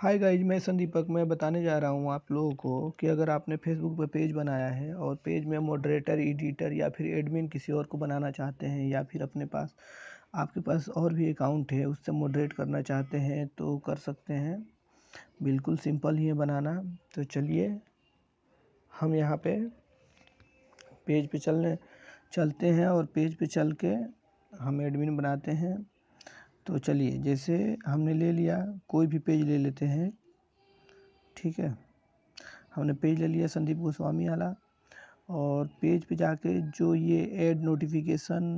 hi guys मैं संदीपक मैं बताने जा रहा हूँ आप लोगों को कि अगर आपने फेसबुक पे पेज बनाया है और पेज में मॉडरेटर एडिटर या फिर एडमिन किसी और को बनाना चाहते हैं या फिर अपने पास आपके पास और भी अकाउंट है उससे मॉडरेट करना चाहते हैं तो कर सकते हैं बिल्कुल सिंपल ही है बनाना तो चलिए हम यहाँ पे पेज पे चलने चलते हैं और पेज पे चल के हम एडमिन बनाते हैं तो चलिए जैसे हमने ले लिया कोई भी पेज ले लेते हैं ठीक है हमने पेज ले लिया संदीप गोस्वामी वाला और पेज पे जाके जो ये ऐड नोटिफिकेशन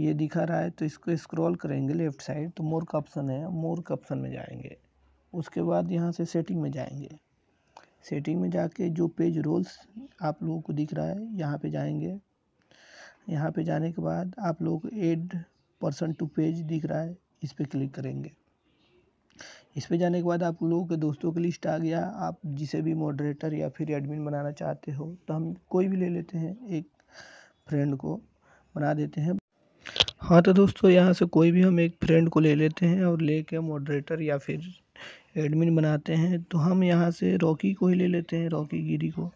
ये दिखा रहा है तो इसको स्क्रॉल करेंगे लेफ़्ट साइड तो मोर का ऑप्शन है मोर का ऑप्शन में जाएंगे उसके बाद यहाँ से सेटिंग में जाएंगे सेटिंग में जाके जो पेज रोल्स आप लोगों को दिख रहा है यहाँ पे जाएंगे यहाँ पे जाने के बाद आप लोग एड पर्सन टू पेज दिख रहा है इस पर क्लिक करेंगे इस पर जाने के बाद आप लोगों के दोस्तों की लिस्ट आ गया आप जिसे भी मॉडरेटर या फिर एडमिन बनाना चाहते हो तो हम कोई भी ले लेते हैं एक फ्रेंड को बना देते हैं हाँ तो दोस्तों यहाँ से कोई भी हम एक फ्रेंड को ले लेते हैं और ले कर मॉडरेटर या फिर एडमिन बनाते हैं तो हम यहाँ से रॉकी को ही ले लेते हैं रॉकी गिरी को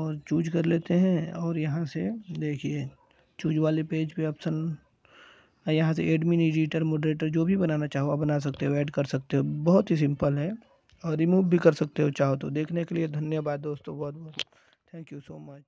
और चूज कर लेते हैं और यहाँ से देखिए चूज वाले पेज पे ऑप्शन यहाँ से एडमिन एडिटर मॉडरेटर जो भी बनाना चाहो आप बना सकते हो ऐड कर सकते हो बहुत ही सिंपल है और रिमूव भी कर सकते हो चाहो तो देखने के लिए धन्यवाद दोस्तों बहुत बहुत थैंक यू सो मच